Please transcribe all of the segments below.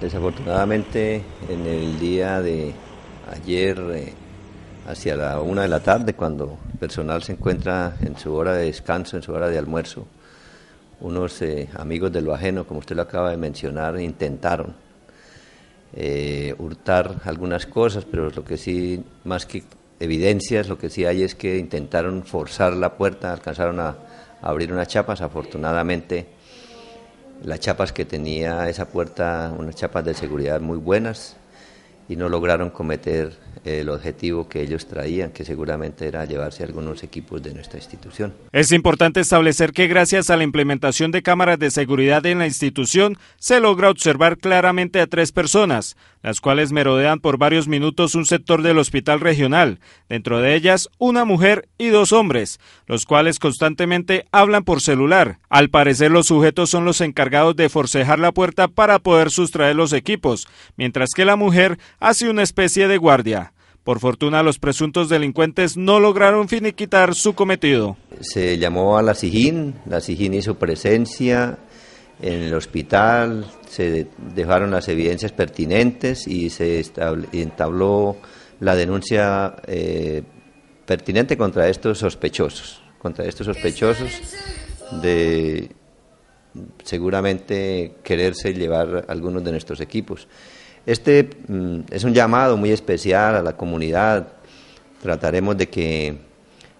Desafortunadamente, en el día de ayer, eh, hacia la una de la tarde, cuando el personal se encuentra en su hora de descanso, en su hora de almuerzo, unos eh, amigos de lo ajeno, como usted lo acaba de mencionar, intentaron eh, hurtar algunas cosas, pero lo que sí, más que evidencias, lo que sí hay es que intentaron forzar la puerta, alcanzaron a, a abrir unas chapas, afortunadamente las chapas que tenía esa puerta, unas chapas de seguridad muy buenas, y no lograron cometer eh, el objetivo que ellos traían, que seguramente era llevarse algunos equipos de nuestra institución. Es importante establecer que gracias a la implementación de cámaras de seguridad en la institución, se logra observar claramente a tres personas, las cuales merodean por varios minutos un sector del hospital regional, dentro de ellas una mujer y dos hombres, los cuales constantemente hablan por celular. Al parecer los sujetos son los encargados de forcejar la puerta para poder sustraer los equipos, mientras que la mujer hace una especie de guardia. Por fortuna, los presuntos delincuentes no lograron finiquitar su cometido. Se llamó a la SIGIN, la SIGIN hizo presencia en el hospital, se dejaron las evidencias pertinentes y se entabló la denuncia eh, pertinente contra estos sospechosos, contra estos sospechosos de seguramente quererse llevar algunos de nuestros equipos. Este mm, es un llamado muy especial a la comunidad. Trataremos de que,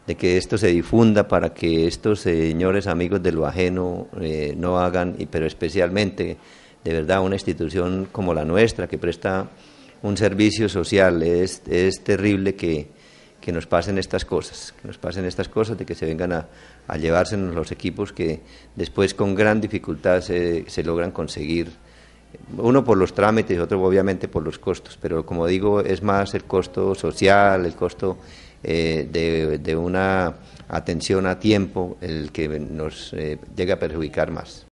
esto se difunda para que estos eh, señores amigos de lo ajeno eh, no hagan, pero especialmente, de verdad, una institución como la nuestra que presta un servicio social. Es, terrible que, nos pasen estas cosas, que nos pasen estas cosas de que se vengan a, a llevarse los equipos que después con gran dificultad se, se logran conseguir uno por los trámites, otro obviamente por los costos, pero como digo, es más el costo social, el costo eh, de, una atención a tiempo, el que nos eh, llega a perjudicar más.